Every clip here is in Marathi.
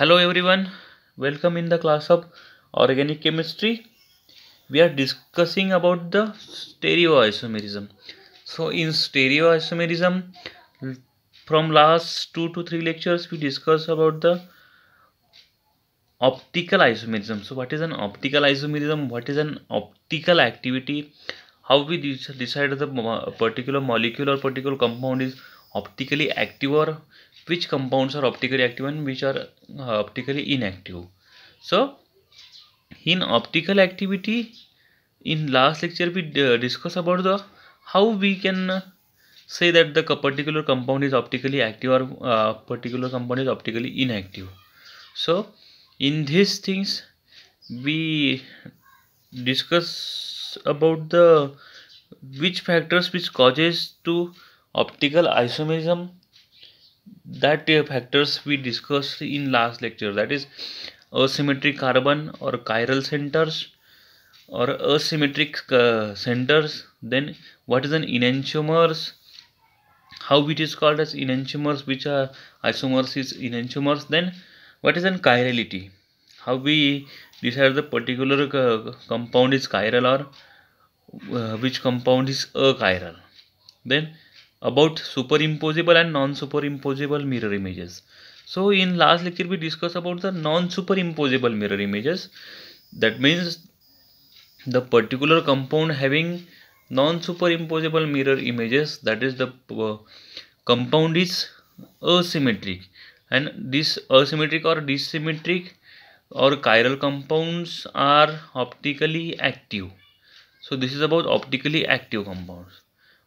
hello everyone welcome in the class of organic chemistry we are discussing about the stereoisomerism so in stereoisomerism from last two to three lectures we discuss about the optical isomerism so what is an optical isomerism what is an optical activity how we decide the particular molecule or particular compound is optically active or which compounds are optically active and which are uh, optically inactive so in optical activity in last lecture we uh, discussed about the how we can uh, say that the particular compound is optically active or uh, particular compound is optically inactive so in these things we discuss about the which factors which causes to optical isomerism that uh, factors we discussed in last lecture that is asymmetric carbon or chiral centers or asymmetric uh, centers then what is an enantiomers how it is called as enantiomers which are isomers is enantiomers then what is an chirality how we decide the particular uh, compound is chiral or uh, which compound is achiral then about superimposable and non-superimposable mirror images. So in last lecture we discussed about the non-superimposable mirror images. That means the particular compound having non-superimposable mirror images that is the uh, compound is asymmetric and this asymmetric or dissymmetric or chiral compounds are optically active. So this is about optically active compounds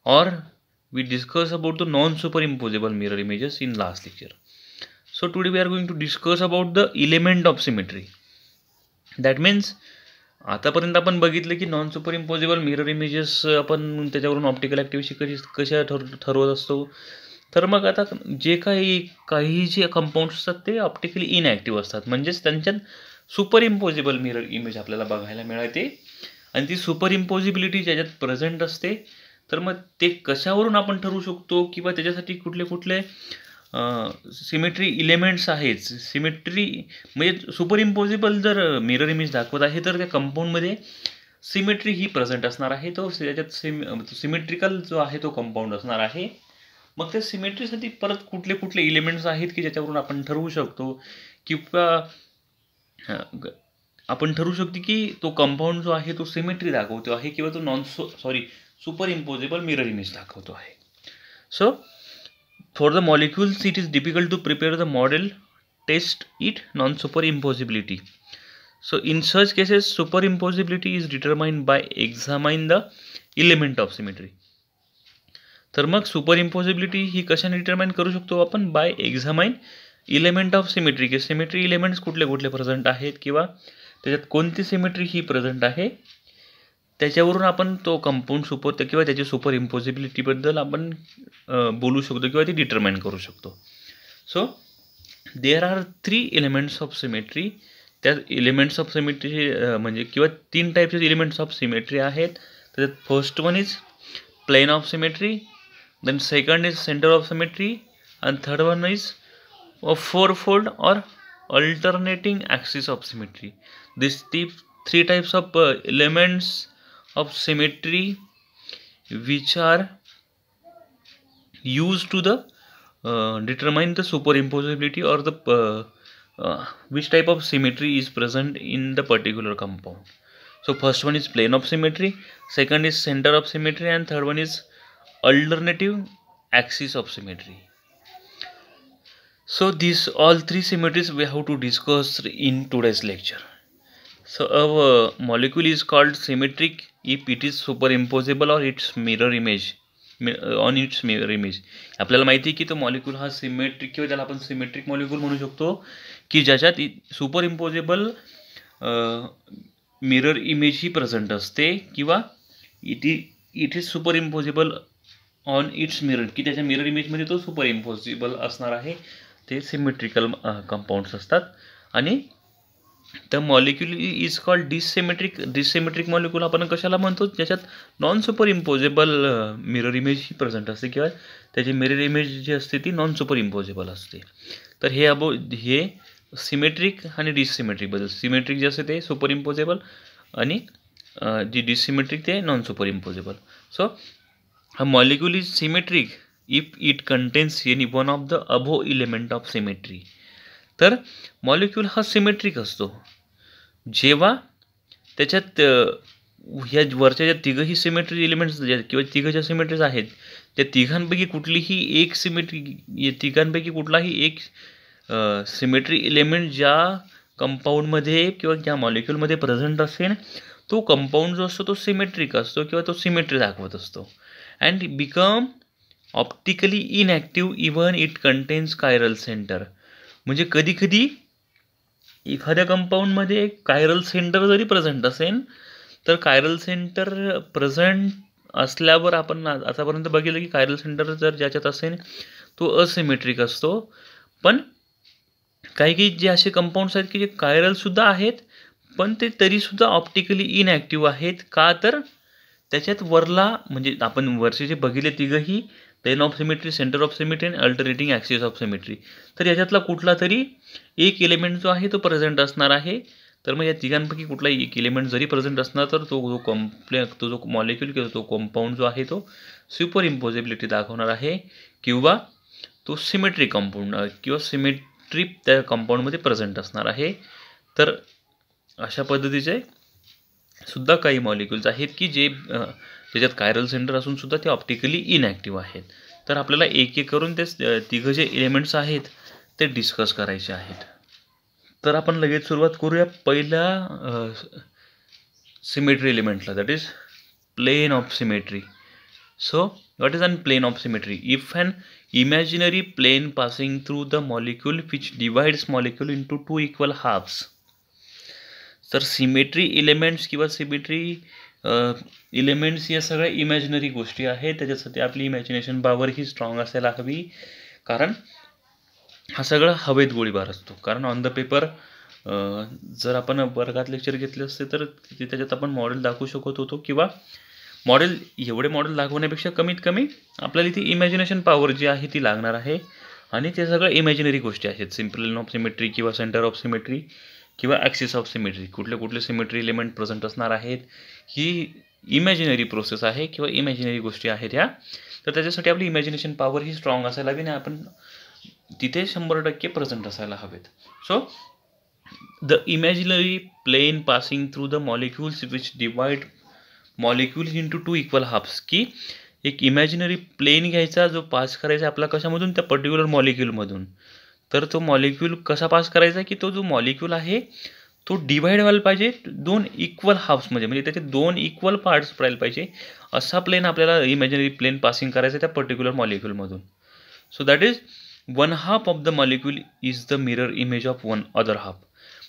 or we discussed about the non-superimposable mirror images in last lecture. So today we are going to discuss about the element of symmetry. That means आतापर्यंत आपण बघितलं की नॉन सुपर मिरर इमेजेस आपण त्याच्यावरून ऑप्टिकल ॲक्टिव्हिटी कशी कशा ठर ठरवत असतो तर मग आता जे काही काही जे कंपाऊंड्स असतात ते ऑप्टिकली इनॲक्टिव्ह असतात म्हणजेच त्यांच्यात सुपर मिरर इमेज आपल्याला बघायला मिळते आणि ती सुपर ज्याच्यात प्रेझेंट असते तर मग ते कशावरून आपण ठरवू शकतो किंवा त्याच्यासाठी कुठले कुठले सिमेट्री इलेमेंट्स आहेत सिमेट्री म्हणजे सुपर इम्पॉसिबल जर मिरर इमेज दाखवत आहे तर त्या कंपाऊंडमध्ये सिमेट्री ही प्रेझेंट असणार आहे तो त्याच्यात सिम सिमेट्रिकल जो आहे तो कंपाऊंड असणार आहे मग त्या सिमेट्रीसाठी परत कुठले कुठले इलिमेंट्स आहेत की ज्याच्यावरून आपण ठरवू शकतो किंवा आपण ठरवू शकतो की तो कंपाऊंड जो आहे तो सिमेट्री दाखवतो आहे किंवा तो non so sorry superimposable mirror image दाखवतो आहे so for the molecules it is difficult to prepare the model test it non super impossibility so in search cases super impossibility is determined by examine the element of symmetry तर मग सुपर इम्पॉसिबिलिटी ही कशाने डिटरमाइन करू शकतो आपण by examine element of symmetry की सिमेट्री इलिमेंट्स कुठले कुठले प्रेझेंट आहेत किंवा त्याच्यात कोणती सिमेट्री ही प्रेझेंट आहे त्याच्यावरून आपण तो कंपाऊंड सुपर किंवा त्याची सुपर इम्पॉसिबिलिटीबद्दल आपण बोलू शकतो किंवा ती डिटर्माइन करू शकतो so there are three elements of symmetry त्या एलिमेंट्स ऑफ सिमेट्री म्हणजे किंवा तीन टाईपचे एलिमेंट्स ऑफ सिमेट्री आहेत त्याच्यात first one is plane of symmetry then second is centre of symmetry and third one is four fold or alternating axis of symmetry this ती three types of elements of symmetry which are used to the uh, determine the superimposability or the uh, uh, which type of symmetry is present in the particular compound so first one is plane of symmetry second is center of symmetry and third one is alternative axis of symmetry so these all three symmetries we have to discuss in today's lecture So a uh, molecule is called symmetric if it is superimposable or its mirror image on its mirror image आपल्याला माहिती आहे की तो मॉलिक्यूल हा सिमेट्रिक किंवा ज्याला आपण सिमेट्रिक मॉलिक्यूल म्हणू शकतो की ज्याच्यात सुपर इम्पोजेबल मिरर इमेज ही प्रेझेंट असते किंवा it it is superimposable on its mirror की त्याच्या मिरर इमेजमध्ये तो सुपर इम्पोजिबल असणार आहे ते सिमेट्रिकल कंपाऊंड्स uh, असतात आणि तर molecule is called dissymmetric dissymmetric molecule आपण कशाला म्हणतो ज्याच्यात non superimposable mirror image ही प्रेझेंट असते किंवा त्याची मिरर इमेज जी असते ती नॉन सुपर इम्पोजेबल असते तर हे अबो हे सिमेट्रिक आणि डिसिमेट्रिकबद्दल सिमेट्रिक जे असते ते सुपर इम्पोजेबल आणि जी डिसिमेट्रिक ते नॉन सुपर इम्पोजेबल सो हा molecule is symmetric if it contains any one of the above element of symmetry तर मॉलिक्यूल हा सिमेट्रिक असतो जेव्हा त्याच्यात ह्या वरच्या ज्या तिघंही सिमेट्री एलिमेंट्स किंवा तिघं ज्या सिमेट्रीज आहेत त्या तिघांपैकी कुठलीही एक सिमेट्री तिघांपैकी कुठलाही एक सिमेट्री एलिमेंट ज्या कंपाऊंडमध्ये किंवा ज्या मॉलिक्युलमध्ये प्रेझेंट असेल तो कंपाऊंड जो असतो तो सिमेट्रिक असतो किंवा तो सिमेट्री दाखवत असतो and become optically inactive even it contains chiral centre म्हणजे कधीकधी एखाद्या कंपाऊंडमध्ये कायरल सेंटर जरी प्रेझेंट असेल तर कायरल सेंटर प्रेझेंट असल्यावर आपण आतापर्यंत बघितलं की कायरल सेंटर जर ज्याच्यात असेल तो असिमेट्रिक असतो पण काही काही जे असे कंपाऊंड्स आहेत की जे कायरलसुद्धा आहेत पण ते तरीसुद्धा ऑप्टिकली इनॲक्टिव्ह आहेत का तर त्याच्यात वरला म्हणजे आपण वरचे जे बघितले तिघंही plane of symmetry centre of symmetry आणि अल्टरनेटिंग ॲक्सिस ऑफ सिमेट्री तर याच्यातला कुठला तरी एक एलिमेंट जो आहे तो प्रेझेंट असणार आहे तर मग या तिघांपैकी कुठलाही एक एलिमेंट जरी प्रेझेंट असणार तर तो जो कॉम्प्ले तो जो मॉलिक्युल किंवा तो कॉम्पाऊंड जो आहे तो सुपर इम्पोजिबिलिटी दाखवणार आहे किंवा तो सिमेट्री कंपाऊंड किंवा सिमेट्री त्या कंपाऊंडमध्ये प्रेझेंट असणार आहे तर अशा पद्धतीचे सुद्धा काही मॉलिक्युल्स आहेत की जे त्याच्यात कायरल सेंटर असूनसुद्धा ते ऑप्टिकली इनॲक्टिव्ह आहेत तर आपल्याला एक एक करून ते तिघं जे एलिमेंट्स आहेत ते डिस्कस करायचे आहेत तर आपण लगेच सुरुवात करूया पहिल्या सिमेट्री एलिमेंटला that is plane of symmetry so what is an plane of symmetry if an imaginary plane passing through the molecule which divides molecule to two equal halves तर सिमेट्री इलेमेंट्स किंवा सिमेट्री इलेमेंट्स या सगळ्या इमॅजिनरी गोष्टी आहेत त्याच्यासाठी आपली इमॅजिनेशन पावर ही स्ट्रॉंग असायला हवी कारण हा सगळा हवेत गोळीबार असतो कारण ऑन द पेपर जर आपण वर्गात लेक्चर घेतले असते तर त्याच्यात आपण मॉडेल दाखवू शकत होतो किंवा मॉडेल एवढे मॉडेल दाखवण्यापेक्षा कमीत कमी आपल्याला इथे इमॅजिनेशन पॉवर जी आहे ती लागणार आहे आणि ते सगळं इमॅजिनरी गोष्टी आहेत सिम्पल ऑफ सिमेट्री किंवा सेंटर ऑफ सिमेट्री किंवा ॲक्सिस ऑफ सिमेट्री कुठले कुठले सिमेट्री इलिमेंट प्रेझेंट असणार आहेत ही इमॅजिनरी प्रोसेस आहे किंवा इमॅजिनरी गोष्टी आहेत ह्या तर त्याच्यासाठी आपली इमॅजिनेशन पॉवर ही स्ट्रॉंग असायला हवी नाही आपण तिथे शंभर टक्के प्रेझेंट असायला हवेत so the imaginary plane passing through the molecules which divide molecules into two equal halves की एक इमॅजिनरी प्लेन घ्यायचा जो पास करायचा आपला कशामधून त्या पर्टिक्युलर मॉलिक्युलमधून तर तो मॉलिक्यूल कसा पास करायचा की तो जो मॉलिक्यूल आहे तो डिवाइड व्हायला पाहिजे दोन इक्वल हाफ्समध्ये म्हणजे त्याचे दोन इक्वल पार्ट्स पडायला पाहिजे असा प्लेन आपल्याला इमॅजिनरी प्लेन पासिंग करायचा त्या पर्टिक्युलर मॉलिक्युलमधून so that is one half of the molecule is the mirror image of one other half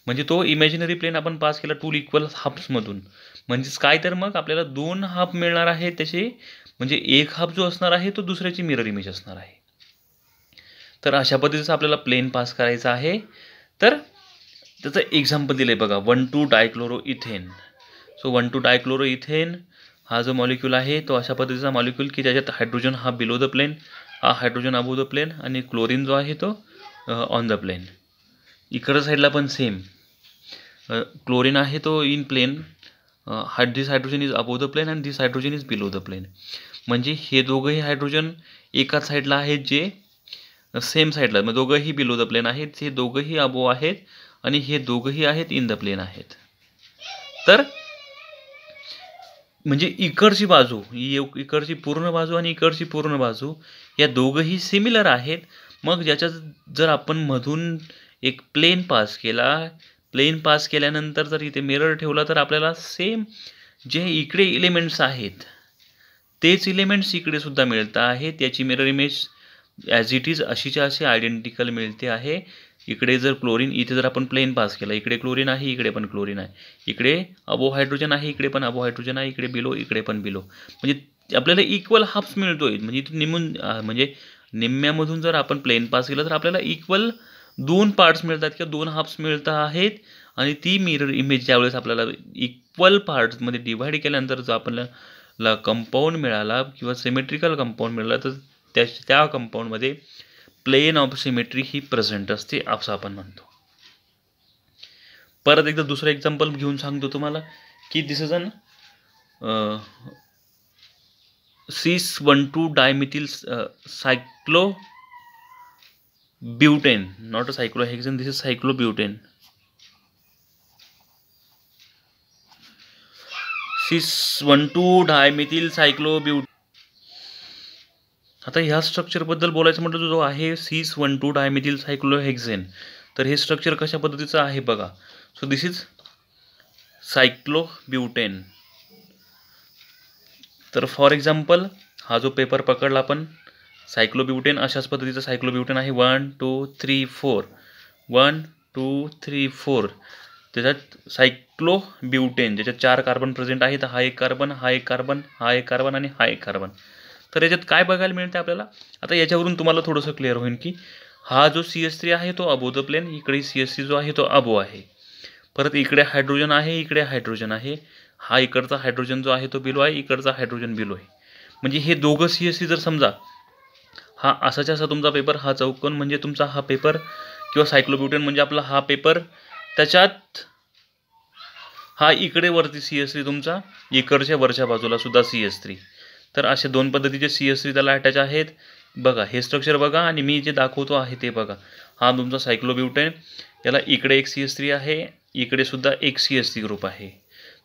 म्हणजे तो इमॅजिनरी प्लेन आपण पास केला टू इक्वल हाफ्समधून म्हणजेच काय तर मग आपल्याला दोन हाफ मिळणार आहे त्याचे म्हणजे एक हाफ जो असणार आहे तो दुसऱ्याची मिरर इमेज असणार आहे तर अशा पद्धतीचा आपल्याला प्लेन पास करायचा आहे तर त्याचं एक्झाम्पल दिलं आहे बघा one two dichloro ethane so one two dichloro ethane हा जो मॉलिक्यूल आहे तो अशा पद्धतीचा मॉलिक्यूल की ज्याच्यात हायड्रोजन हा बिलो द प्लेन हा हायड्रोजन अबो द प्लेन आणि क्लोरीन जो आहे तो ऑन द प्लेन इकडं साईडला पण सेम क्लोरीन आहे तो in plane hi this hydrogen is above the plane and this hydrogen is below the plane म्हणजे हे दोघंही हायड्रोजन एकाच साईडला आहेत जे सेम साईडला मग दोघंही बिलो द प्लेन आहेत हे दोघंही अबो आहेत आणि हे दोघंही आहेत इन द प्लेन आहेत तर म्हणजे इकडची बाजू इकडची पूर्ण बाजू आणि इकडची पूर्ण बाजू या दोघंही सिमिलर आहेत मग ज्याच्या जर आपण मधून एक प्लेन पास केला प्लेन पास केल्यानंतर जर इथे मिरर ठेवला तर आपल्याला सेम जे इकडे इलिमेंट्स आहेत तेच इलिमेंट्स इकडे सुद्धा मिळत आहेत त्याची mirror image as it is अशीच्या अशी आयडेंटिकल मिळते आहे इकडे जर क्लोरीन इथे जर आपण प्लेन पास केला इकडे क्लोरीन आहे इकडे पण क्लोरीन आहे इकडे अबोहायड्रोजन आहे इकडे पण अबोहायड्रोजन आहे इकडे बिलो इकडे पण बिलो म्हणजे आपल्याला इक्वल हाफ्स मिळतो आहे म्हणजे इथे निमून म्हणजे निम्म्यामधून जर आपण प्लेन पास केला तर आपल्याला इक्वल दोन पार्ट्स मिळतात किंवा दोन हाफ्स मिळत आहेत आणि ती मिरर इमेज ज्यावेळेस आपल्याला इक्वल पार्ट्समध्ये डिव्हाइड केल्यानंतर जो आपल्याला कंपाऊंड मिळाला किंवा सिमेट्रिकल कंपाऊंड मिळाला तर त्या त्या कंपाऊंडमध्ये प्लेन ऑफ सिमेट्री ही प्रेझेंट असते असं आपण म्हणतो परत एकदा दुसरं एक्झाम्पल घेऊन सांगतो तुम्हाला की this is an cis one two dimethyl cyclobutane not a cyclohexane this is cyclobutane cis one two dimethyl cyclobutane आता ह्या स्ट्रक्चरबद्दल बोलायचं म्हटलं तर जो आहे cis one two dimethyl cyclohexane तर हे स्ट्रक्चर कशा पद्धतीचं आहे बघा सो दिस इज सायक्लोब्युटेन तर फॉर एक्झाम्पल हा जो पेपर पकडला आपण सायक्लोब्युटेन अशाच पद्धतीचं सायक्लोब्युटेन आहे one two three four one two three four त्याच्यात सायक्लोब्युटेन ज्याच्यात चार कार्बन प्रेझेंट आहेत हा एक कार्बन हा एक कार्बन हा एक कार्बन आणि हा एक कार्बन तर याच्यात काय बघायला मिळते आपल्याला आता याच्यावरून तुम्हाला थोडंसं क्लिअर होईल की हा जो सी एस थ्री आहे तो अबो द प्लेन इकडे सी एस सी जो आहे तो अबो आहे परत इकडे हायड्रोजन आहे इकडे हायड्रोजन आहे हा इकडचा हायड्रोजन जो आहे तो बिलो आहे इकडचा हायड्रोजन बिलो आहे म्हणजे हे दोघं सी एस सी जर समजा हा असाच्या असा तुमचा पेपर हा चौकन म्हणजे तुमचा हा पेपर किंवा सायक्लोब्युटेन म्हणजे आपला हा पेपर त्याच्यात हा इकडे वरती सी एस थ्री तुमचा इकडच्या वरच्या बाजूला सुद्धा सी एस थ्री तर असे दोन पद्धतीचे सी एस थ्री त्याला अटॅच आहेत बघा हे स्ट्रक्चर बघा आणि मी जे दाखवतो आहे ते बघा हा तुमचा सायक्लोब्युटेन याला इकडे एक सी एस थ्री आहे इकडे सुद्धा एक सी एस सी ग्रुप आहे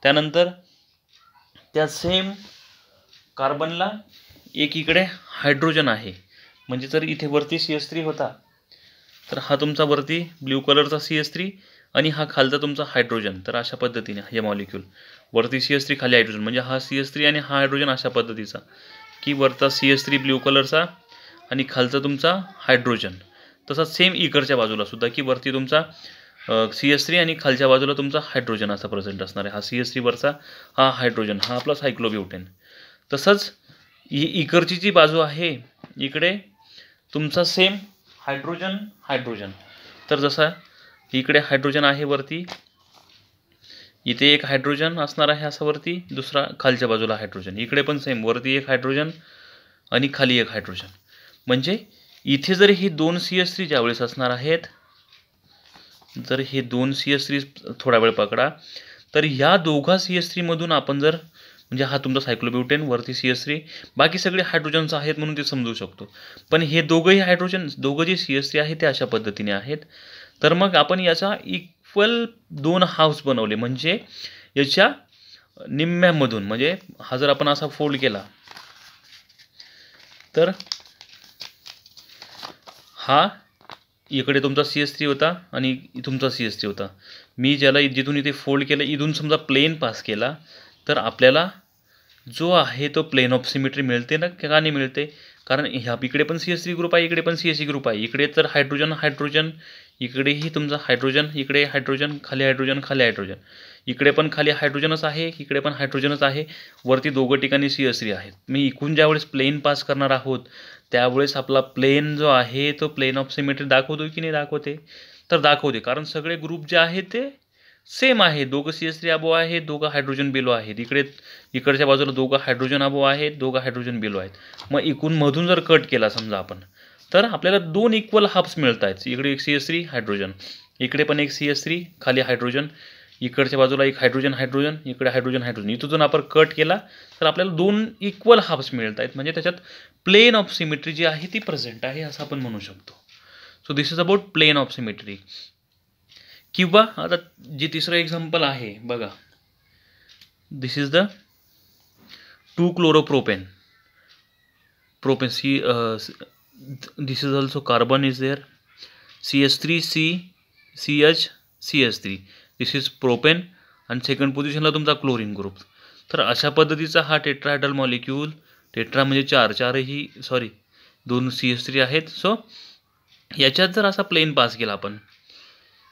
त्यानंतर त्या सेम कार्बनला एक इकडे हायड्रोजन आहे म्हणजे जर इथे वरती सी एस थ्री होता तर हा तुमचा वरती ब्ल्यू कलरचा सी एस थ्री आणि हा खालचा तुमचा हायड्रोजन तर अशा पद्धतीने हे मॉलिक्यूल वरती सी एस थ्री खाली हायड्रोजन म्हणजे हा सी एस थ्री आणि हा हायड्रोजन अशा पद्धतीचा की वरचा सी एस थ्री ब्ल्यू कलरचा आणि खालचा तुमचा हायड्रोजन तसा सेम इकडच्या बाजूला सुद्धा की वरती तुमचा सी एस थ्री आणि खालच्या बाजूला तुमचा हायड्रोजन असा प्रेझेंट असणार आहे हा सी एस थ्रीवरचा हा हायड्रोजन हा आपला सायक्लोब्युटेन तसंच ही इकडची जी बाजू आहे इकडे तुमचा सेम हायड्रोजन हायड्रोजन तर जसा इकडे हायड्रोजन आहे वरती इथे एक हायड्रोजन असणार आहे असं वरती दुसरा खालच्या बाजूला हायड्रोजन इकडे पण सेम वरती एक हायड्रोजन आणि खाली एक हायड्रोजन म्हणजे इथे जर हे दोन सी एस थ्री असणार आहेत जर हे दोन सी एस थ्री थोडा वेळ पकडा तर ह्या दोघा सी एस थ्रीमधून आपण जर म्हणजे हा तुमचा सायक्लोब्युटेन वरती सी एस थ्री बाकी सगळे हायड्रोजन्स आहेत म्हणून ते समजू शकतो पण हे दोघंही हायड्रोजन दोघं जे सी एस थ्री आहे ते अशा पद्धतीने आहेत तर मग आपण याचा इक्वल दोन हाऊस बनवले म्हणजे याच्या निम्म्यामधून म्हणजे हा जर आपण असा फोल्ड केला तर हा इकडे तुमचा सी एस थ्री होता आणि तुमचा सी एस थ्री होता मी ज्याला जिथून इथे फोल्ड केलं इथून समजा प्लेन पास केला तर आपल्याला जो आहे तो प्लेन ऑफ सिमेट्री मिळते ना का नाही मिळते कारण ह्या इकडे पण सी एस थ्री ग्रुप आहे इकडे पण सी एस सी ग्रुप आहे इकडे तर हायड्रोजन हायड्रोजन इकडेही तुमचा हायड्रोजन इकडे हायड्रोजन खाली हायड्रोजन खाली हायड्रोजन इकडे पण खाली हायड्रोजनच आहे इकडे पण हायड्रोजनच आहे वरती दोघं ठिकाणी सी असी आहेत मी इकून ज्यावेळेस प्लेन पास करणार आहोत त्यावेळेस आपला प्लेन जो आहे तो प्लेन ऑफ सिमेट्री दाखवतो की नाही दाखवते तर दाखवते कारण सगळे ग्रुप जे आहेत ते सेम आहे दोघं सी एस आहे आबो आहेत दोघं हायड्रोजन बिलो आहेत इकडे इकडच्या बाजूला दोघं हायड्रोजन आबो आहेत दोघं हायड्रोजन बिलो आहेत मग इकून मधून जर कट केला समजा आपण तर आपल्याला दोन इक्वल हाफ्स मिळत आहेत इकडे एक सी एस थ्री हायड्रोजन इकडे पण एक सी एस थ्री खाली हायड्रोजन इकडच्या बाजूला एक हायड्रोजन हायड्रोजन इकडे हायड्रोजन हायड्रोजन इथं जर आपण कट केला तर आपल्याला दोन इक्वल हाफ्स मिळत आहेत म्हणजे त्याच्यात प्लेन ऑफ सिमेट्री जी आहे ती प्रेझेंट आहे असं आपण म्हणू शकतो so this is about plane of symmetry किंवा आता जे तिसरं एक्झाम्पल आहे बघा this is the two chloropropane propane C this is also carbon is there ch3c ch three this is propane आणि सेकंड पोझिशनला तुमचा क्लोरीन ग्रुप तर अशा पद्धतीचा हा टेट्राहायड्रल मॉलिक्यूल टेट्रा म्हणजे चार चारही सॉरी दोन सी एस थ्री आहेत सो याच्यात जर असा प्लेन पास केला आपण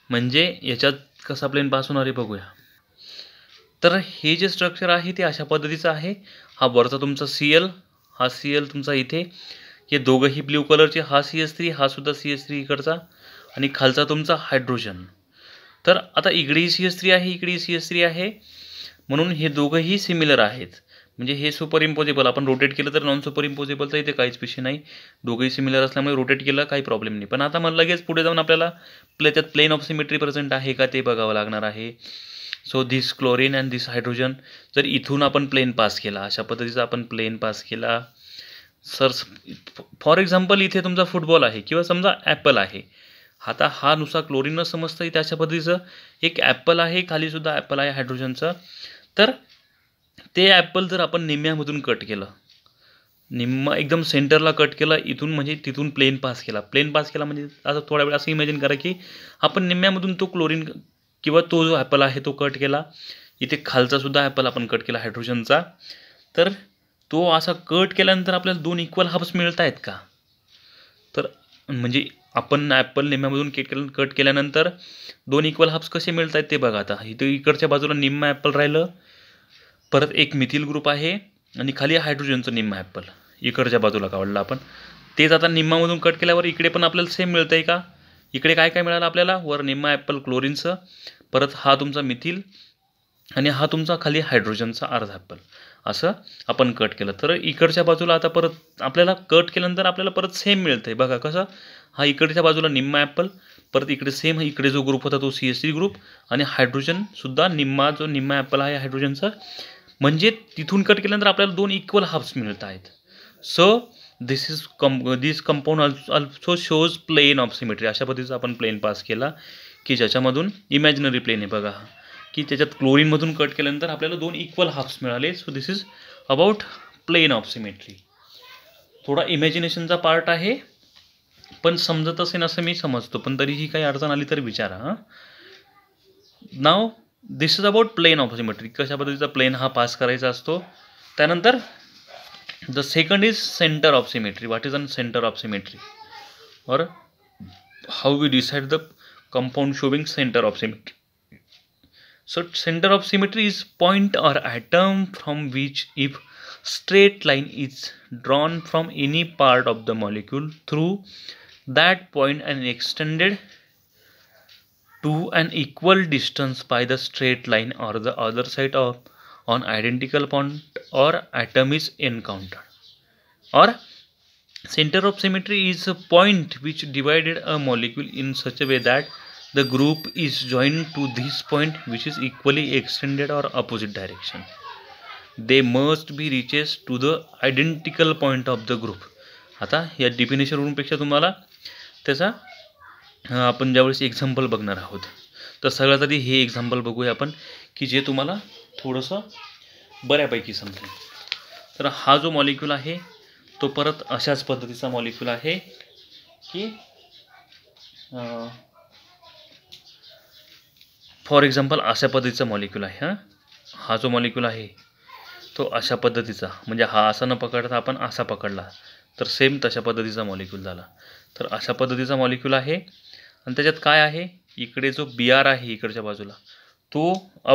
म्हणजे याच्यात कसा प्लेन पास होणार आहे बघूया तर हे जे स्ट्रक्चर आहे ते अशा पद्धतीचं आहे हा वरचा तुमचा सी एल हा सी एल तुमचा इथे हे दोघंही ब्ल्यू कलरचे हा सी एस थ्री हा सुद्धा सी एस थ्री इकडचा आणि खालचा तुमचा हायड्रोजन तर आता इकडेही सी एस थ्री आहे इकडेही सी एस थ्री आहे म्हणून हे दोघंही सिमिलर आहेत म्हणजे हे सुपर इम्पोजेबल आपण रोटेट केलं तर नॉन सुपर तर इथे काहीच पिशी नाही दोघंही सिमिलर असल्यामुळे रोटेट केलं काही प्रॉब्लेम नाही पण आता मला लगेच पुढे जाऊन आपल्याला प्ले त्यात प्लेन ऑफ सिमेट्री प्रेझेंट आहे का ते बघावं लागणार आहे so this chlorine and this hydrogen जर इथून आपण प्लेन पास केला अशा पद्धतीचा आपण प्लेन पास केला सर फॉर एक्झाम्पल इथे तुमचा फुटबॉल आहे किंवा समजा ॲपल आहे आता हा नुसा क्लोरीन न समजतं त्याच्या पद्धतीचं एक ॲपल आहे खालीसुद्धा ॲपल आहे हायड्रोजनचं तर ते ॲपल जर आपण निम्म्यामधून कट केलं निम्मा एकदम सेंटरला कट केला इथून म्हणजे तिथून प्लेन पास केला प्लेन पास केला म्हणजे आता थोडा वेळ असं इमॅजिन करा की आपण निम्म्यामधून तो क्लोरीन किंवा तो जो ॲपल आहे तो कट केला इथे खालचासुद्धा ॲपल आपण कट केला हायड्रोजनचा तर तो असा कट केल्यानंतर आपल्याला दोन इक्वल हाफ्स मिळत आहेत का तर म्हणजे आपण ॲपल निम्म्यामधून केट कट केल्यानंतर दोन इक्वल हाफ्स कसे मिळत आहेत ते बघा आता इथं इकडच्या बाजूला निम्मा ॲपल राहिलं परत एक मिथिल ग्रुप आहे आणि खाली हायड्रोजनचं निम्मा ॲपल इकडच्या बाजूला कावडलं आपण तेच आता निम्मामधून कट केल्यावर इकडे पण आपल्याला सेम मिळत आहे का इकडे काय काय मिळालं आपल्याला वर निम्मा ॲपल क्लोरीनचं परत हा तुमचा मिथिल आणि हा तुमचा खाली हायड्रोजनचा अर्धा ॲपल असं आपण कट केलं तर इकडच्या बाजूला आता परत आपल्याला कट केल्यानंतर आपल्याला परत सेम मिळतं आहे बघा कसं हा इकडच्या बाजूला निम्मा ॲपल परत इकडे सेम इकडे जो ग्रुप होता तो सी एस सी ग्रुप आणि हायड्रोजनसुद्धा निम्मा जो निम्मा ॲपल आहे हायड्रोजनचा म्हणजे तिथून कट केल्यानंतर आपल्याला दोन इक्वल हाफ्स मिळत आहेत so this is come this compound also also shows plane of symmetry अशा पद्धतीचा आपण प्लेन पास केला की ज्याच्यामधून इमॅजिनरी प्लेन आहे बघा की त्याच्यात क्लोरीनमधून कट केल्यानंतर आपल्याला दोन इक्वल हाफ्स मिळाले so this is about plane of symmetry थोडा इमॅजिनेशनचा पार्ट आहे पण समजत असेल असं मी समजतो पण तरीही काही अडचण आली तर विचारा हां नाव this is about plane of symmetry कशा पद्धतीचा प्लेन हा पास करायचा असतो त्यानंतर the second is centre of symmetry what is an centre of symmetry और how we decide the compound showing centre of symmetry So center of symmetry is point or atom from which if straight line is drawn from any part of the molecule through that point and extended to an equal distance by the straight line or the other side of on identical point or atom is encountered or center of symmetry is a point which divided a molecule in such a way that the group is joined to this point which is equally extended or opposite direction they must be reaches to the identical point of the group आता या डिफिनेशन रूमपेक्षा तुम्हाला त्याचा आपण ज्यावेळेस एक्झाम्पल बघणार आहोत तर सगळ्यात आधी हे एक्झाम्पल बघूया आपण की जे तुम्हाला थोडंसं बऱ्यापैकी समजेल तर हा जो मॉलिक्यूल आहे तो परत अशाच पद्धतीचा मॉलिक्यूल आहे की फॉर एक्झाम्पल अशा पद्धतीचा मॉलिक्यूल आहे हां हा जो मॉलिक्यूल आहे तो अशा पद्धतीचा म्हणजे हा असा न पकडता आपण असा पकडला तर सेम तशा पद्धतीचा मॉलिक्यूल झाला तर अशा पद्धतीचा मॉलिक्यूल आहे आणि त्याच्यात काय आहे इकडे जो बी आर आहे इकडच्या बाजूला तो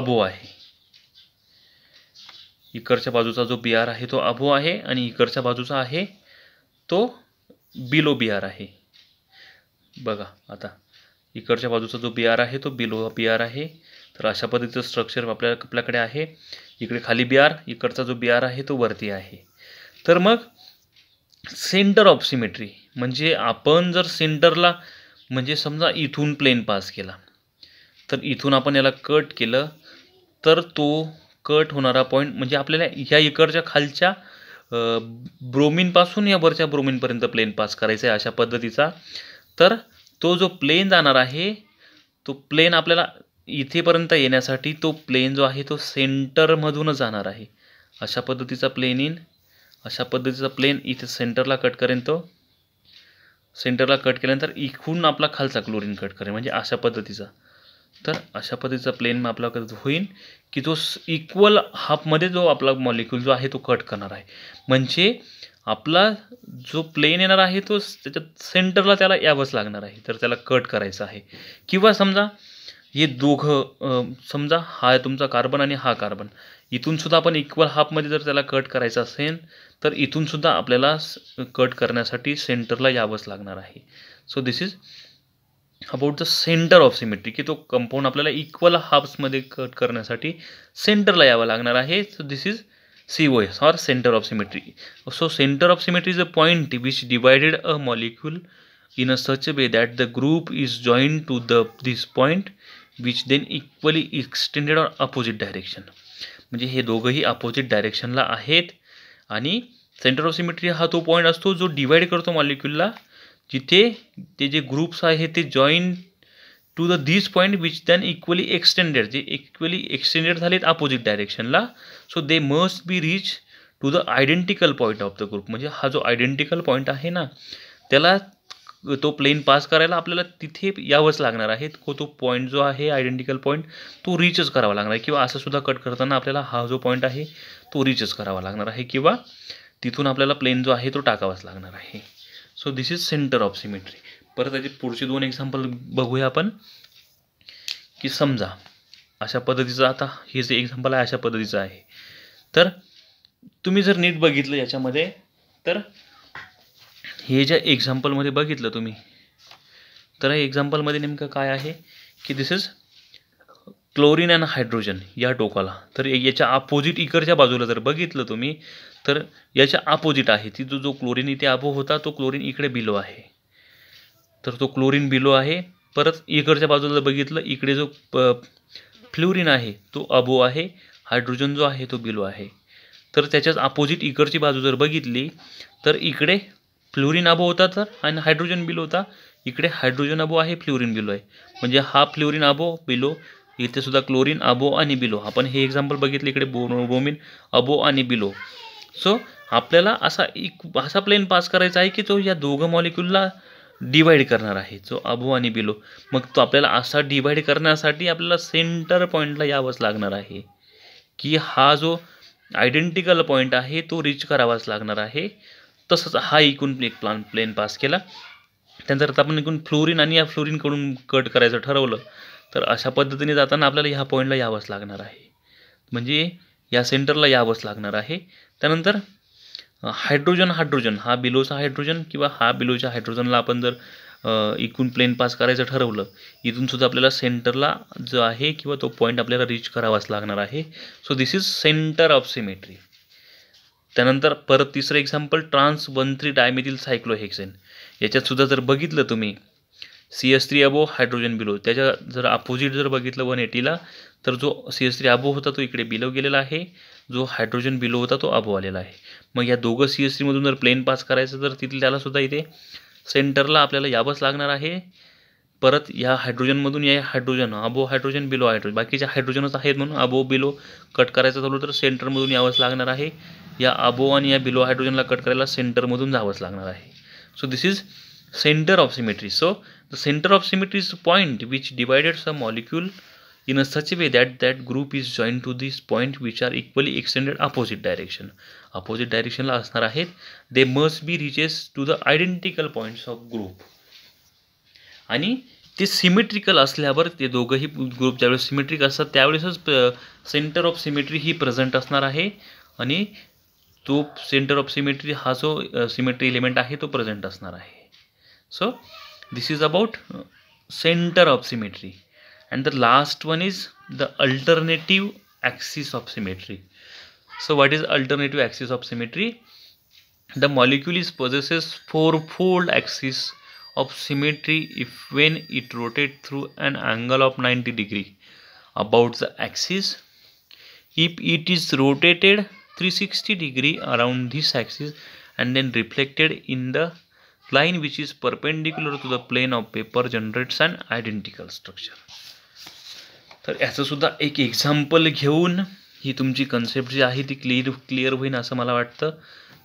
अबो आहे इकडच्या बाजूचा जो बी आर आहे तो अबो आहे आणि इकडच्या बाजूचा आहे तो बिलो बी आर आहे बघा आता इकडच्या बाजूचा जो बियार आहे तो बिलो बियार आहे तर अशा पद्धतीचं स्ट्रक्चर आपल्या आपल्याकडे आहे इकडे खाली बियार इकडचा जो बियार आहे तो वरती आहे तर मग सेंटर ऑफ सिमेट्री म्हणजे आपण जर सेंटरला म्हणजे समजा इथून प्लेन पास केला तर इथून आपण याला कट केलं तर तो कट होणारा पॉईंट म्हणजे आपल्याला ह्या इकडच्या खालच्या ब्रोमिनपासून या वरच्या ब्रोमीनपर्यंत प्लेन पास करायचं आहे अशा पद्धतीचा तर तो जो प्लेन जाणार आहे तो प्लेन आपल्याला इथेपर्यंत येण्यासाठी तो प्लेन जो आहे तो सेंटरमधूनच जाणार आहे अशा पद्धतीचा प्लेन इन अशा पद्धतीचा प्लेन इथे सेंटरला कट करेन तो सेंटरला कट केल्यानंतर इकडून आपला खालचा क्लोरीन कट करेन म्हणजे अशा पद्धतीचा तर अशा पद्धतीचा प्लेन आपला होईल की जो इक्वल हाफमध्ये जो आपला मॉलिक्यूल जो आहे तो कट करणार आहे म्हणजे आपला जो प्लेन येणार आहे तो त्याच्यात सेंटरला त्याला यावंच लागणार आहे तर त्याला कट करायचं आहे किंवा समजा हे दोघं समजा हा तुमचा कार्बन आणि हा कार्बन इथूनसुद्धा आपण इक्वल हाफमध्ये जर त्याला कट करायचं असेल तर इथूनसुद्धा आपल्याला कट करण्यासाठी सेंटरला यावंच लागणार आहे so this is about the centre of symmetry की तो कंपाऊंड आपल्याला इक्वल हाफ्समध्ये कट करण्यासाठी सेंटरला यावं लागणार आहे so this is C S or centre of symmetry so centre of symmetry is a point which divided a molecule in a such way that the group is join to the this point which then equally extended or opposite direction म्हणजे हे दोघंही अपोजिट डायरेक्शनला आहेत आणि सेंटर ऑफ सिमेट्री हा तो पॉईंट असतो जो डिवाइड करतो मॉलिक्यूलला जिथे ते जे ग्रुप्स आहेत ते join to the this point which then equally extended जे इक्वली एक्सटेंडेड झालेत अपोजिट डायरेक्शनला so they must be reach to the identical point of the group म्हणजे हा जो आयडेंटिकल पॉईंट आहे ना त्याला तो प्लेन पास करायला आपल्याला तिथे यावंच लागणार आहे तो पॉईंट जो आहे आयडेंटिकल पॉईंट तो रीचच करावा लागणार आहे किंवा असंसुद्धा कट करताना आपल्याला हा जो पॉईंट आहे तो रीचच करावा लागणार आहे किंवा तिथून आपल्याला प्लेन जो आहे तो टाकावाच लागणार आहे so this is centre of symmetry परत त्याचे पुढचे दोन एक्झाम्पल बघूया आपण की समजा अशा पद्धतीचं आता हे जे एक्झाम्पल आहे अशा पद्धतीचं आहे तर तुम्ही जर नीट बघितलं याच्यामध्ये तर हे ज्या एक्झाम्पलमध्ये बघितलं तुम्ही तर एक्झाम्पलमध्ये नेमकं काय आहे की this is chlorine and hydrogen या टोकाला तर याच्या अपोजिट इकडच्या बाजूला जर बघितलं तुम्ही तर याच्या अपोजिट आहे ती जो जो क्लोरीन इथे अबो होता तो क्लोरीन इकडे बिलो आहे तर तो क्लोरीन बिलो आहे परत इकडच्या बाजूला बघितलं इकडे जो प फ्लोरीन आहे तो अबो आहे हायड्रोजन जो आहे तो बिलो आहे तर त्याच्याच अपोजिट इकडची बाजू जर बघितली तर इकडे फ्लोरीन अबो होता तर आणि हायड्रोजन बिलो होता इकडे हायड्रोजन अबो आहे फ्लोरीन बिलो आहे म्हणजे हा फ्लोरीन अबो बिलो सुद्धा क्लोरीन अबो आणि बिलो आपण हे एक्झाम्पल बघितले इकडे बोमिन अबो आणि बिलो सो आपल्याला असा एक असा प्लेन पास करायचा आहे की तो या दोघं मॉलिक्यूलला डिवाईड करणार आहे जो अबो आणि बिलो मग तो आपल्याला असा डिवाईड करण्यासाठी आपल्याला सेंटर पॉईंटला यावंच लागणार आहे की हा जो आयडेंटिकल पॉईंट आहे तो रीच करावाच लागणार आहे तसंच हा एकूण एक प्लान प्लेन पास केला त्यानंतर आता आपण एकूण फ्लोरीन आणि या फ्लोरिनकडून कट करायचं ठरवलं तर अशा पद्धतीने जाताना आपल्याला ह्या पॉईंटला यावंच लागणार आहे म्हणजे या सेंटरला यावंच लागणार आहे त्यानंतर हायड्रोजन हायड्रोजन हा बिलोचा हायड्रोजन किंवा हा बिलोच्या हायड्रोजनला आपण जर इकून प्लेन पास करायचं ठरवलं इथून सुद्धा आपल्याला सेंटरला जो आहे किंवा तो पॉईंट आपल्याला रीच करावाच लागणार आहे so this is centre of symmetry त्यानंतर परत तिसरं example trans one three dimethyl cyclohexane याच्यातसुद्धा जर बघितलं तुम्ही C S three above hydrogen below त्याच्या जर अपोजिट जर बघितलं वन एटीला तर जो सी एस थ्री अबो होता तो इकडे बिलो गेलेला आहे जो हायड्रोजन बिलो होता तो अबो आलेला आहे मग या दोघं सी एस थ्रीमधून जर प्लेन पास करायचं तर तिथे त्यालासुद्धा इथे सेंटरला आपल्याला यावंच लागणार आहे परत या हायड्रोजनमधून या hydrogen above hydrogen below hydrogen बाकीच्या हायड्रोजनच आहेत म्हणून अबो बिलो कट करायचं चालू तर सेंटरमधून यावंच लागणार आहे या अबो आणि या बिलो हायड्रोजनला कट करायला सेंटरमधून जावंच लागणार आहे so this is centre of symmetry so the centre of symmetry is point which divided स molecule in a such way that that group is join to this point which are equally extended opposite direction opposite डायरेक्शनला असणार आहेत they must be reaches to the identical points of group आणि ते सिमेट्रिकल असल्यावर ते दोघंही ग्रुप ज्यावेळेस सिमेट्रिक असतात त्यावेळेसच सेंटर ऑफ सिमेट्री ही प्रेझेंट असणार आहे आणि तो सेंटर ऑफ सिमेट्री हा जो सिमेट्री इलिमेंट आहे तो प्रेझेंट असणार आहे so this is about centre of symmetry and the last one is the alternative axis of symmetry So what is alternative axis of symmetry? The molecule is possesses fourfold axis of symmetry if when it rotates through an angle of 90 degree about the axis. If it is rotated 360 degree around this axis and then reflected in the line which is perpendicular to the plane of paper generates an identical structure. तर याचं सुद्धा एक example घेऊन ही तुमची कन्सेप्ट जी आहे ती क्लिअर क्लिअर होईन असं मला वाटतं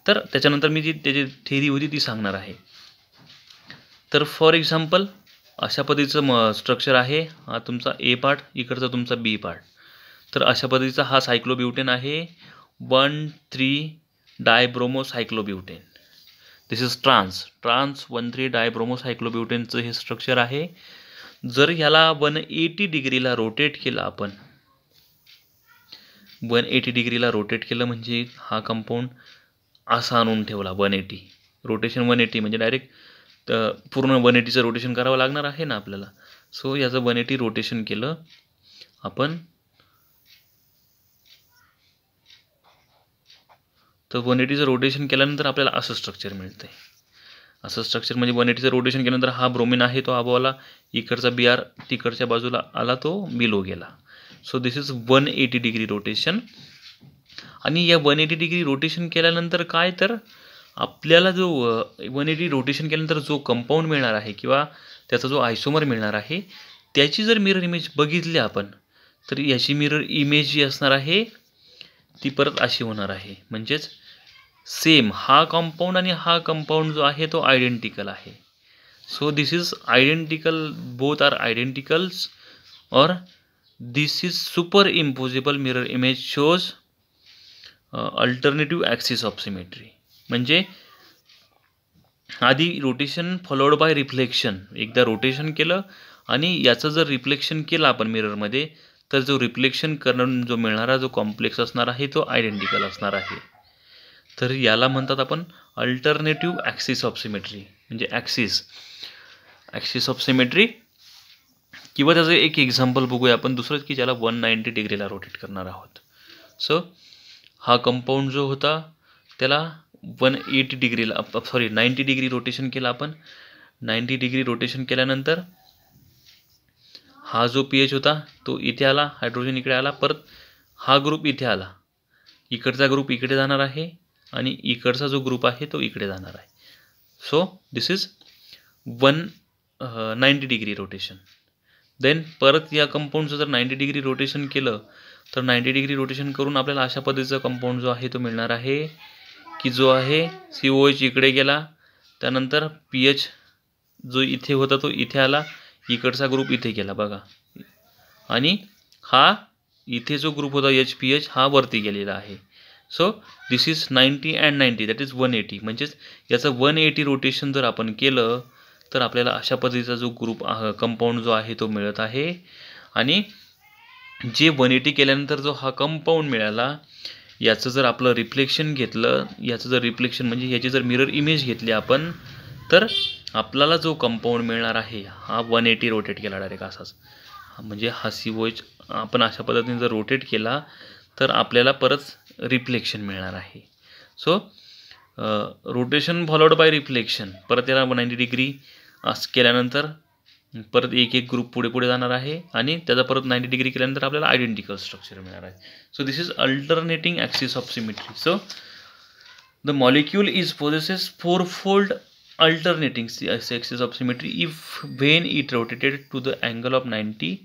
तर त्याच्यानंतर मी जी त्याची थेरी होती ती सांगणार आहे तर फॉर एक्झाम्पल अशा पद्धतीचं म स्ट्रक्चर आहे हा तुमचा ए पार्ट इकडचा तुमचा बी पार्ट तर अशा पद्धतीचा हा सायक्लोब्युटेन आहे one three dibromo cyclobutane this is trans trans one three dibromo सायक्लोब्युटेनचं हे स्ट्रक्चर आहे जर ह्याला वन एटी डिग्रीला रोटेट केलं आपण वन एटी डिग्रीला रोटेट केलं म्हणजे हा कंपाऊंड असा आणून ठेवला one eighty rotation one eighty म्हणजे डायरेक्ट पूर्ण वन एटीचं रोटेशन करावं लागणार आहे ना आपल्याला सो याचं वन एटी रोटेशन केलं आपण तर वन एटीचं रोटेशन केल्यानंतर आपल्याला असं स्ट्रक्चर मिळतं असं स्ट्रक्चर म्हणजे वन एटीचं रोटेशन केल्यानंतर हा ब्रोमिन आहे तो आबोआला इकडचा बी आर तिकडच्या बाजूला आला तो बिलो गेला so this is one eighty degree rotation आणि या वन एटी डिग्री रोटेशन केल्यानंतर काय तर आपल्याला जो वन एटी रोटेशन केल्यानंतर जो कंपाऊंड मिळणार आहे किंवा त्याचा जो आयसोमर मिळणार आहे त्याची जर मिरर इमेज बघितली आपण तर याची मिरर इमेज जी असणार आहे ती परत अशी होणार आहे म्हणजेच सेम हा कंपाऊंड आणि हा कंपाऊंड जो आहे तो आयडेंटिकल आहे so this is identical both are identicals और this is superimposable mirror image shows uh, alternative axis of symmetry म्हणजे आधी रोटेशन फॉलोड बाय रिफ्लेक्शन एकदा रोटेशन केलं आणि याचं जर रिफ्लेक्शन केलं आपण मिररमध्ये तर जो रिफ्लेक्शन करून जो मिळणारा जो कॉम्प्लेक्स असणार आहे तो आयडेंटिकल असणार आहे तर याला म्हणतात आपण अल्टरनेटिव्ह ॲक्सिस ऑफ सिमेट्री म्हणजे ॲक्सिस ॲक्सिस ऑफ सिमेट्री किंवा त्याचं एक एक्झाम्पल बघूया आपण दुसरं की ज्याला वन नाईंटी डिग्रीला रोटेट करणार आहोत सो हा कंपाऊंड जो होता त्याला वन एटी डिग्रीला सॉरी नाईंटी डिग्री रोटेशन केला आपण नाईंटी डिग्री रोटेशन केल्यानंतर हा जो पी एच होता तो इथे आला हायड्रोजन इकडे आला परत हा ग्रुप इथे आला इकडचा ग्रुप इकडे जाणार आहे आणि इकडचा जो ग्रुप आहे तो इकडे जाणार आहे so this is one ninety degree rotation then परत या कंपाऊंडचं जर नाईन्टी डिग्री रोटेशन केलं तर नाईन्टी डिग्री रोटेशन करून आपल्याला अशा पद्धतीचा कंपाऊंड जो आहे तो मिळणार आहे की जो आहे सी ओ एच इकडे गेला त्यानंतर पी एच जो इथे होता तो इथे आला इकडचा ग्रुप इथे गेला बघा आणि हा इथे जो ग्रुप होता एच पी एच हा वरती गेलेला आहे so this is ninety and ninety that is one eighty म्हणजेच याचं वन एटी रोटेशन जर आपण केलं तर आपल्याला अशा पद्धतीचा जो ग्रुप कंपाऊंड जो आहे तो मिळत आहे आणि जे वन एटी केल्यानंतर जो हा कंपाऊंड मिळाला याचं जर आपलं रिफ्लेक्शन घेतलं याचं जर रिफ्लेक्शन म्हणजे याची जर मिरर इमेज घेतली आपण तर आपल्याला जो कंपाऊंड मिळणार आहे हा वन एटी रोटेट केला डायरेक्ट असाच म्हणजे हा सी आपण अशा पद्धतीने जर रोटेट केला तर आपल्याला परत रिफ्लेक्शन मिळणार आहे so rotation followed by reflection परत याला नाईन्टी डिग्री अस केल्यानंतर परत एक एक ग्रुप पुढे पुढे जाणार आहे आणि त्याचा परत नाईन्टी डिग्री केल्यानंतर आपल्याला आयडेंटिकल स्ट्रक्चर मिळणार आहे so this is alternating axis of symmetry so the molecule is possesses four fold alternating axis of symmetry if when it rotated to the angle of ninety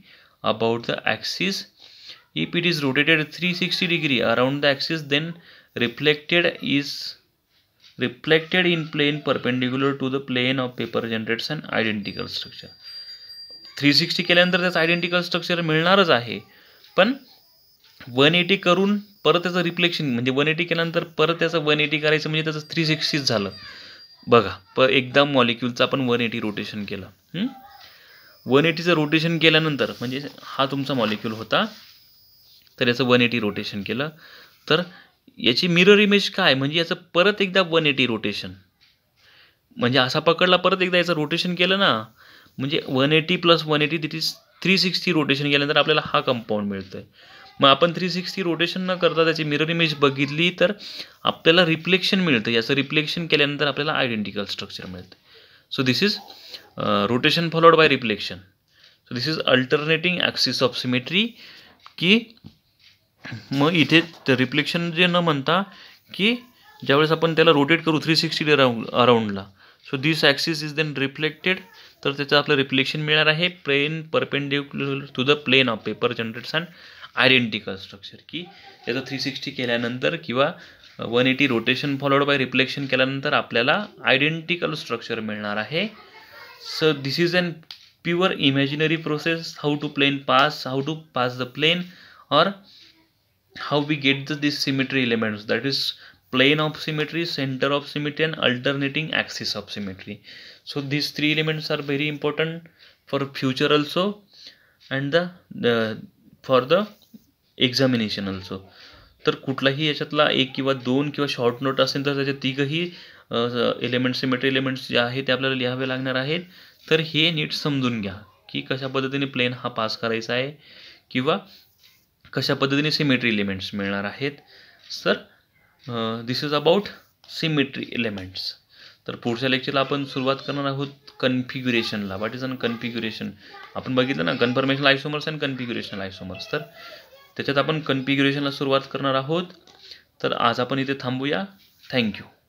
about the axis if it is rotated three sixty degree around the axis then reflected is reflected in plane perpendicular to the plane of paper generates an identical structure three sixty केल्यानंतर त्याचं आयडेंटिकल स्ट्रक्चर मिळणारच आहे पण वन एटी करून परत त्याचं रिफ्लेक्शन म्हणजे वन एटी केल्यानंतर परत त्याचं वन एटी करायचं म्हणजे त्याचं थ्री सिक्स्टीच झालं बघा प एकदा मॉलिक्युलचं आपण वन एटी रोटेशन केलं वन एटीचं रोटेशन केल्यानंतर म्हणजे हा तुमचा मॉलिक्यूल होता तर याचं वन एटी रोटेशन केलं तर याची मिरर इमेज काय म्हणजे याचं परत एकदा वन एटी रोटेशन म्हणजे असा पकडला परत एकदा याचं रोटेशन केलं ना म्हणजे one eighty plus one eighty is three sixty rotation केल्यानंतर आपल्याला हा कंपाऊंड मिळतो आहे मग आपण थ्री सिक्स्टी रोटेशन न करता त्याची मिरर इमेज बघितली तर आपल्याला रिफ्लेक्शन मिळतं याचं रिफ्लेक्शन केल्यानंतर आपल्याला आयडेंटिकल स्ट्रक्चर मिळतं so this is rotation followed by reflection so this is alternating axis of symmetry की मग इथे रिफ्लेक्शन जे न म्हणता की ज्यावेळेस आपण त्याला रोटेट करू थ्री सिक्स्टी डे राऊंड अराऊंडला so this axis is then reflected तर त्याचं आपलं रिफ्लेक्शन मिळणार आहे plane perpendicular to the plane of paper generates and identical structure की त्याचं थ्री सिक्स्टी केल्यानंतर किंवा one eighty rotation followed by reflection केल्यानंतर आपल्याला आयडेंटिकल स्ट्रक्चर मिळणार आहे so this is an pure imaginary process how to plane pass how to pass the plane or how we get the, this symmetry elements that is plane of symmetry center of symmetry and alternating axis of symmetry so these three elements are very important for future also and the, the for the examination also तर कुठलाही याच्यातला एक किंवा दोन किंवा शॉर्ट नोट असेल तर त्याच्या तिघही एलिमेंट्स सिमेट्री एलिमेंट्स जे आहेत ते आपल्याला लिहावे लागणार आहेत तर हे नीट समजून घ्या की कशा पद्धतीने प्लेन हा पास करायचा आहे किंवा कशा पद्धतीने सिमेट्री एलिमेंट्स मिळणार आहेत sir this is about symmetry elements तर पुढच्या लेक्चरला आपण सुरुवात करणार आहोत कन्फिग्युरेशनला वाट इज अन कन्फिग्युरेशन आपण बघितलं ना कन्फर्मेशन आयसोमर्स अँड कन्फिग्युरेशन आयसोमर्स तर त्याच्यात आपण कन्फिग्युरेशनला सुरुवात करणार आहोत तर आज आपण इथे थांबूया थँक्यू